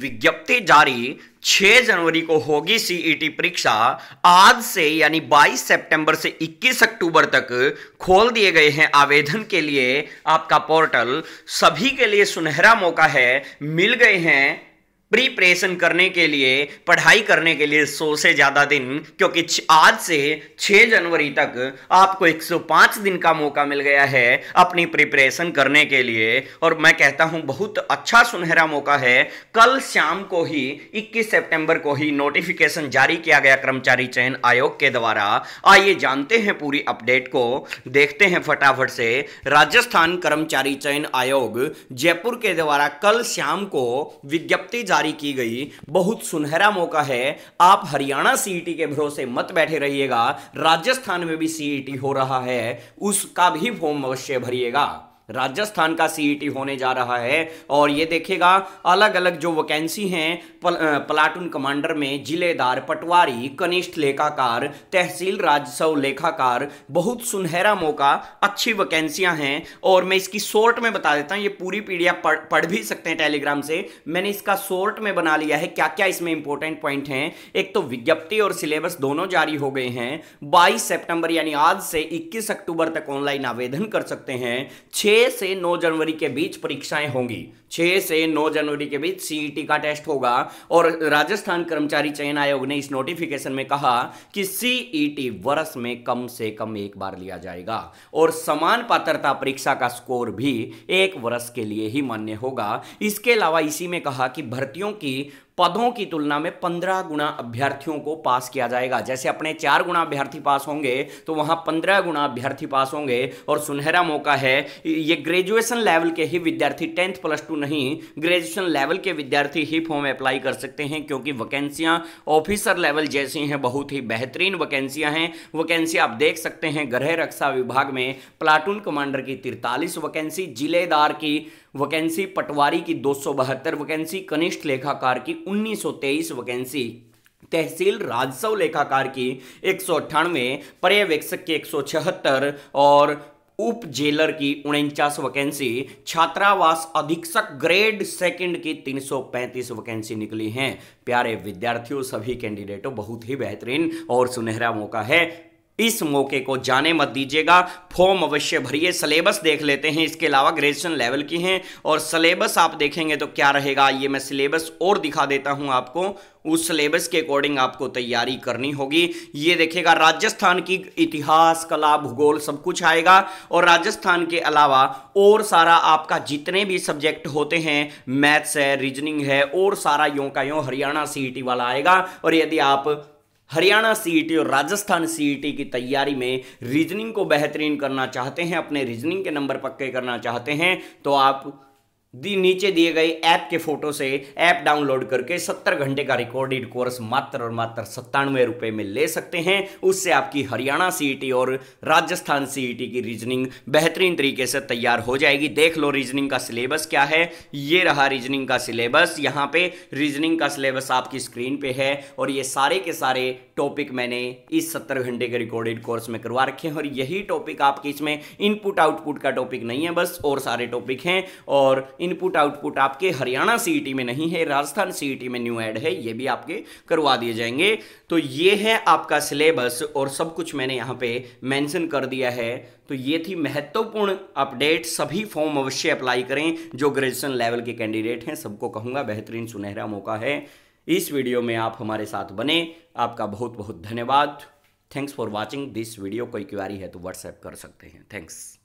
विज्ञप्ति जारी 6 जनवरी को होगी सीईटी e परीक्षा आज से यानी 22 सितंबर से 21 अक्टूबर तक खोल दिए गए हैं आवेदन के लिए आपका पोर्टल सभी के लिए सुनहरा मौका है मिल गए हैं प्रिपरेशन करने के लिए पढ़ाई करने के लिए सौ से ज़्यादा दिन क्योंकि आज से 6 जनवरी तक आपको 105 दिन का मौका मिल गया है अपनी प्रिपरेशन करने के लिए और मैं कहता हूं बहुत अच्छा सुनहरा मौका है कल शाम को ही 21 सितंबर को ही नोटिफिकेशन जारी किया गया कर्मचारी चयन आयोग के द्वारा आइए जानते हैं पूरी अपडेट को देखते हैं फटाफट से राजस्थान कर्मचारी चयन आयोग जयपुर के द्वारा कल शाम को विज्ञप्ति जारी जारी की गई बहुत सुनहरा मौका है आप हरियाणा सीईटी e के भरोसे मत बैठे रहिएगा राजस्थान में भी सीईटी e हो रहा है उसका भी फॉर्म अवश्य भरिएगा राजस्थान का सी e होने जा रहा है और ये देखेगा अलग अलग जो वैकेंसी हैं पल, प्लाटून कमांडर में जिलेदार पटवारी कनिष्ठ लेखाकार तहसील राजस्व लेखाकार बहुत सुनहरा मौका अच्छी वैकेंसियां हैं और मैं इसकी शॉर्ट में बता देता हूं ये पूरी पीढ़िया पढ़, पढ़ भी सकते हैं टेलीग्राम से मैंने इसका शॉर्ट में बना लिया है क्या क्या इसमें इंपॉर्टेंट पॉइंट हैं एक तो विज्ञप्ति और सिलेबस दोनों जारी हो गए हैं बाईस सेप्टेम्बर यानी आज से इक्कीस अक्टूबर तक ऑनलाइन आवेदन कर सकते हैं छः छः से 9 जनवरी के बीच परीक्षाएं होंगी 6 से 9 जनवरी के बीच सीईटी e का टेस्ट होगा और राजस्थान कर्मचारी चयन आयोग ने इस नोटिफिकेशन में कहा कि सीईटी e वर्ष में कम से कम एक बार लिया जाएगा और समान पात्रता परीक्षा का स्कोर भी एक वर्ष के लिए ही मान्य होगा इसके अलावा इसी में कहा कि भर्तियों की पदों की तुलना में पंद्रह गुना अभ्यर्थियों को पास किया जाएगा जैसे अपने चार गुना अभ्यर्थी पास होंगे तो वहां पंद्रह गुना अभ्यर्थी पास होंगे और सुनहरा मौका है ये ग्रेजुएशन लेवल के ही विद्यार्थी टेंथ प्लस टू नहीं ग्रेजुएशन लेवल के विद्यार्थी ही फॉर्म अप्लाई कर सकते हैं क्योंकि वैकेंसियां ऑफिसर लेवल जैसी हैं बहुत ही बेहतरीन वैकेंसियां हैं वैकेंसी आप देख सकते हैं गृह रक्षा विभाग में प्लाटून कमांडर की तिरतालीस वैकेंसी जिलेदार की वैकेंसी पटवारी की दो वैकेंसी कनिष्ठ लेखाकार की उन्नीस वैकेंसी तहसील राजस्व लेखाकार की एक सौ अट्ठानवे पर्यवेक्षक की एक सौ छिहत्तर और उप जेलर की उनचास वैकेंसी छात्रावास अधीक्षक ग्रेड सेकंड की 335 वैकेंसी निकली हैं प्यारे विद्यार्थियों सभी कैंडिडेटों बहुत ही बेहतरीन और सुनहरा मौका है इस मौके को जाने मत दीजिएगा फॉर्म अवश्य भरिए सिलेबस देख लेते हैं इसके अलावा ग्रेजुएशन लेवल की हैं और सिलेबस आप देखेंगे तो क्या रहेगा ये मैं सिलेबस और दिखा देता हूं आपको उस सिलेबस के अकॉर्डिंग आपको तैयारी करनी होगी ये देखिएगा राजस्थान की इतिहास कला भूगोल सब कुछ आएगा और राजस्थान के अलावा और सारा आपका जितने भी सब्जेक्ट होते हैं मैथ्स है रीजनिंग है और सारा यों का यों हरियाणा सीईटी वाला आएगा और यदि आप हरियाणा सीईटी e और राजस्थान सीईटी e की तैयारी में रीजनिंग को बेहतरीन करना चाहते हैं अपने रीजनिंग के नंबर पक्के करना चाहते हैं तो आप दी नीचे दिए गए ऐप के फोटो से ऐप डाउनलोड करके 70 घंटे का रिकॉर्डेड कोर्स मात्र और मात्र सत्तानवे रुपये में ले सकते हैं उससे आपकी हरियाणा सी e और राजस्थान सी e की रीजनिंग बेहतरीन तरीके से तैयार हो जाएगी देख लो रीजनिंग का सिलेबस क्या है ये रहा रीजनिंग का सिलेबस यहाँ पे रीजनिंग का सिलेबस आपकी स्क्रीन पर है और ये सारे के सारे टॉपिक मैंने इस सत्तर घंटे के रिकॉर्डेड कोर्स में करवा रखे हैं और यही टॉपिक आपके इसमें इनपुट आउटपुट का टॉपिक नहीं है बस और सारे टॉपिक हैं और इनपुट आउटपुट आपके हरियाणा सीईटी में नहीं है राजस्थान सीईटी में न्यू ऐड है ये भी आपके करवा दिए जाएंगे तो ये है आपका सिलेबस और सब कुछ मैंने यहाँ पे मेंशन कर दिया है तो ये थी महत्वपूर्ण अपडेट सभी फॉर्म अवश्य अप्लाई करें जो ग्रेजुएशन लेवल के कैंडिडेट हैं सबको कहूँगा बेहतरीन सुनहरा मौका है इस वीडियो में आप हमारे साथ बने आपका बहुत बहुत धन्यवाद thanks for watching this video कोई क्वारी है तो व्हाट्सएप कर सकते हैं थैंक्स